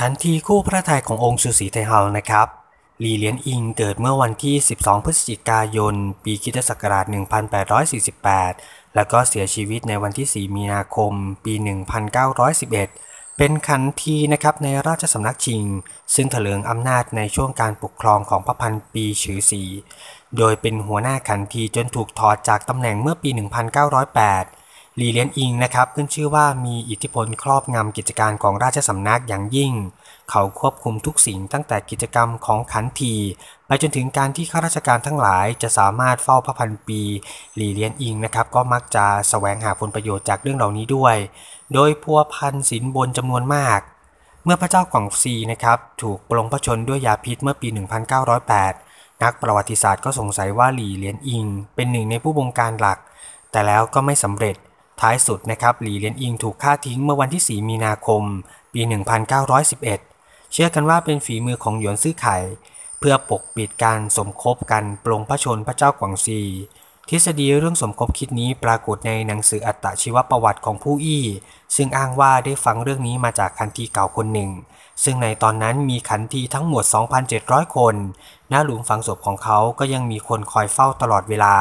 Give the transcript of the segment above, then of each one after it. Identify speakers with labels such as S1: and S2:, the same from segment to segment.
S1: ขันทีคู่พระทัยขององค์สุสีไทเฮานะครับลีเลียนอิงเกิดเมื่อวันที่ 12 พฤศจิกายน ปีคิศศักราช 1848 แล้วก็เสียชีวิตในวันที่ 4 มีนาคม ปี 1911 เป็นขันทีนะครับในราชสำนักชิง ซึ่งถลิงอำนาจในช่วงการปกครองของพระพันปีฉือสีโดยเป็นหัวหน้าขันทีจนถูกถอดจากตำแหน่งเมื่อปี 1908ลีเลียนอิงนะครับขึ้นชื่อว่ามีอิทธิพลครอบงำกิจการของราชสำนักอย่างยิ่ง เขาควบคุมทุกสิ่งตั้งแต่กิจกรรมของขันทีไปจนถึงการที่ข้าราชการทั้งหลายจะสามารถเฝ้าพระพันปี หลีเลียนอิงนะครับก็มักจะสแสวงหาผลประโยชน์จากเรื่องเหล่านี้ด้วย โดยพัวพันสินบนจำนวนมาก เมื่อพระเจ้ากองซีนะครับถูกปลงพระชนด้วยยาพิษเมื่อปี 1908 นักประวัติศาสตร์ก็สงสัยว่าหลีเลียนอิง เป็นหนึ่งในผู้บงการหลัก แต่แล้วก็ไม่สำเร็จท้ายสุดนะครับ หลีเลียนอิงถูกฆ่าทิ้งเมื่อวันที่ 4 มีนาคม ปี 1911 เชื่อกันว่าเป็นฝีมือของหยวนซื่อไข่เพื่อปกปิดการสมคบกันปลงพระชนพระเจ้ากวางซีทฤษฎีเรื่องสมคบคิดนี้ปรากฏในหนังสืออัตชีวประวัติของผู้อี้ ซึ่งอ้างว่าได้ฟังเรื่องนี้มาจากคันทีเก่าคนหนึ่ง ซึ่งในตอนนั้นมีขันทีทั้งหมด 2,700 คนหน้าหลุมฝังศพของเขา ก็ยังมีคนคอยเฝ้าตลอดเวลา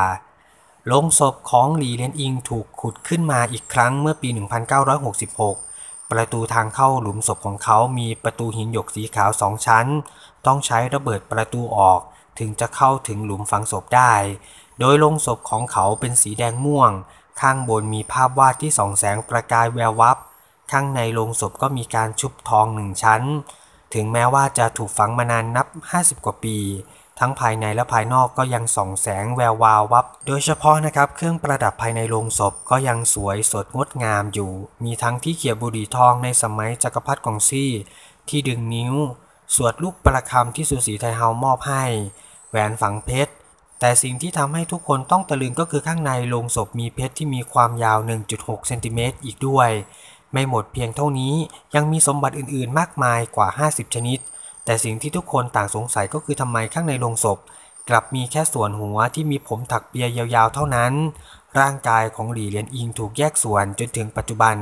S1: ลงศพของหลีเลนอิงถูกขุดขึ้นมาอีกครั้งเมื่อปี 1966 ประตูทางเข้าหลุมศพของเขามีประตูหินหยกสีขาวสองชั้น ต้องใช้ระเบิดประตูออก ถึงจะเข้าถึงหลุมฝังศพได้ โดยลงศพของเขาเป็นสีแดงม่วง ข้างบนมีภาพวาดที่ส่องแสงประกายแวววับ ข้างในลงศพก็มีการชุบทองหนึ่งชั้น ถึงแม้ว่าจะถูกฝังมานานนับ 50 กว่าปีทั้งภายในและภายนอกก็ยังส่องแสงแวววาววับ โดยเฉพาะนะครับเครื่องประดับภายในโลงศพก็ยังสวยสดงดงามอยู่ มีทั้งที่เขียบุรีทองในสมัยจักรพรรดิกองซี่ ที่ดึงนิ้ว สวดลูกประคำที่สุสีไทยเฮามอบให้ แหวนฝังเพชร แต่สิ่งที่ทำให้ทุกคนต้องตะลึงก็คือข้างในโลงศพมีเพชรที่มีความยาว 1.6เซนติเมตรอีกด้วย ไม่หมดเพียงเท่านี้ยังมีสมบัติอื่นๆมากมายกว่า 50 ชนิดแต่สิ่งที่ทุกคนต่างสงสัยก็คือทำไมข้างในโลงศพ กลับมีแค่ส่วนหัวที่มีผมถักเปียยาวๆเท่านั้น ร่างกายของหลี่เหรียญอิงถูกแยกส่วนจนถึงปัจจุบัน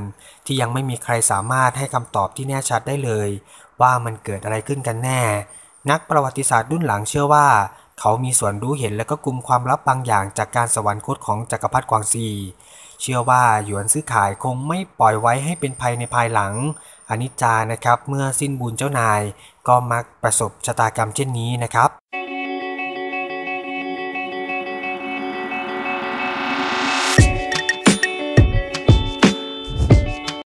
S1: ที่ยังไม่มีใครสามารถให้คำตอบที่แน่ชัดได้เลย ว่ามันเกิดอะไรขึ้นกันแน่ นักประวัติศาสตร์รุ่นหลังเชื่อว่า เขามีส่วนรู้เห็นและก็กลุ่มความลับบางอย่างจากการสวรรคตของจักรพรรดิกวางซีเชื่อว่าหยวนซื้อขายคงไม่ปล่อยไว้ให้เป็นภัยในภายหลังอนิจจา นะครับเมื่อสิ้นบุญเจ้านาย ก็มักประสบชะตากรรมเช่นนี้นะครับ